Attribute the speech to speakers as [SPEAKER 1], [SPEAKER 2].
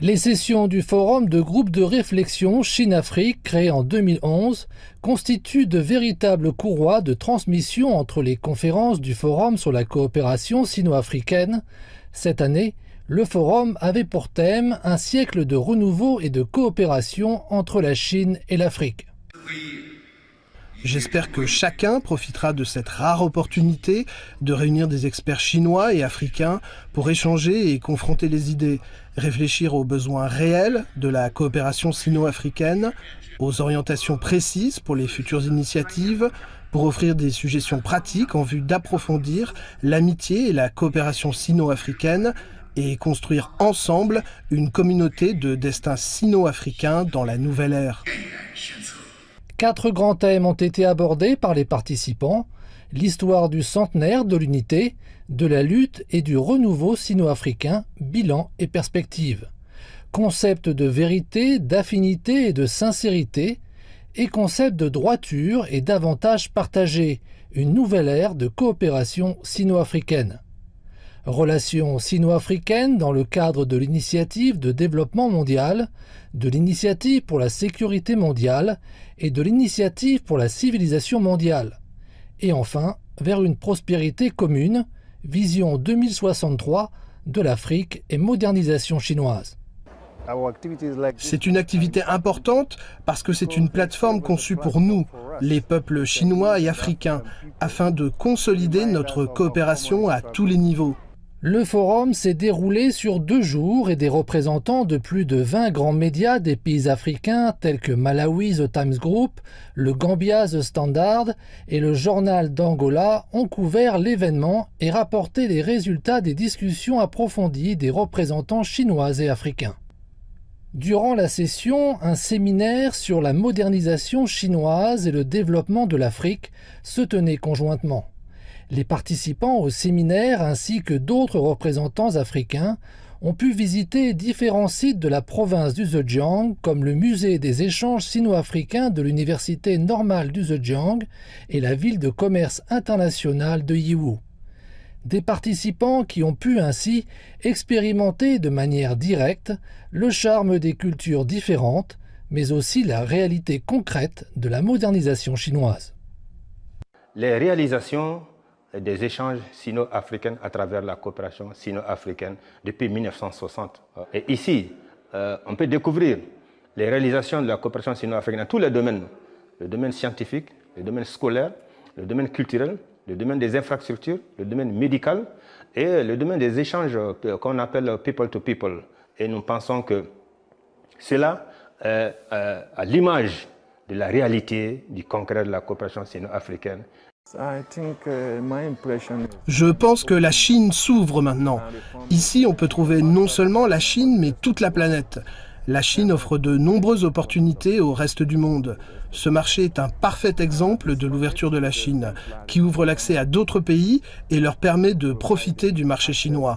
[SPEAKER 1] Les sessions du Forum de groupe de réflexion Chine-Afrique, créé en 2011, constituent de véritables courroies de transmission entre les conférences du Forum sur la coopération sino-africaine. Cette année, le Forum avait pour thème un siècle de renouveau et de coopération entre la Chine et l'Afrique. J'espère que chacun profitera de cette rare opportunité
[SPEAKER 2] de réunir des experts chinois et africains pour échanger et confronter les idées, réfléchir aux besoins réels de la coopération sino-africaine, aux orientations précises pour les futures initiatives, pour offrir des suggestions pratiques en vue d'approfondir l'amitié et la coopération sino-africaine et construire ensemble
[SPEAKER 1] une communauté de destin sino africain dans la nouvelle ère. Quatre grands thèmes ont été abordés par les participants, l'histoire du centenaire de l'unité, de la lutte et du renouveau sino-africain, bilan et perspective, concept de vérité, d'affinité et de sincérité, et concept de droiture et d'avantages partagés, une nouvelle ère de coopération sino-africaine. Relations sino-africaines dans le cadre de l'initiative de développement mondial, de l'initiative pour la sécurité mondiale et de l'initiative pour la civilisation mondiale. Et enfin, vers une prospérité commune, vision 2063 de l'Afrique et modernisation chinoise.
[SPEAKER 2] C'est une activité importante parce que c'est une plateforme conçue pour nous, les peuples chinois et africains, afin de consolider notre
[SPEAKER 1] coopération à tous les niveaux. Le forum s'est déroulé sur deux jours et des représentants de plus de 20 grands médias des pays africains tels que Malawi The Times Group, le Gambia The Standard et le journal d'Angola ont couvert l'événement et rapporté les résultats des discussions approfondies des représentants chinois et africains. Durant la session, un séminaire sur la modernisation chinoise et le développement de l'Afrique se tenait conjointement. Les participants au séminaire ainsi que d'autres représentants africains ont pu visiter différents sites de la province du Zhejiang, comme le musée des échanges sino-africains de l'université normale du Zhejiang et la ville de commerce international de Yiwu. Des participants qui ont pu ainsi expérimenter de manière directe le charme des cultures différentes, mais aussi la réalité concrète de la modernisation chinoise.
[SPEAKER 3] Les réalisations des échanges sino-africains à travers la coopération sino-africaine depuis 1960. Et ici, euh, on peut découvrir les réalisations de la coopération sino-africaine dans tous les domaines, le domaine scientifique, le domaine scolaire, le domaine culturel, le domaine des infrastructures, le domaine médical et le domaine des échanges qu'on appelle people to people. Et nous pensons que cela, a euh, euh, à l'image de la réalité du concret de la coopération sino-africaine,
[SPEAKER 2] Uh, Je pense que la Chine s'ouvre maintenant. Ici, on peut trouver non seulement la Chine, mais toute la planète. La Chine offre de nombreuses opportunités au reste du monde. Ce marché est un parfait exemple de l'ouverture de la Chine, qui ouvre l'accès à d'autres pays et leur permet de profiter du marché chinois.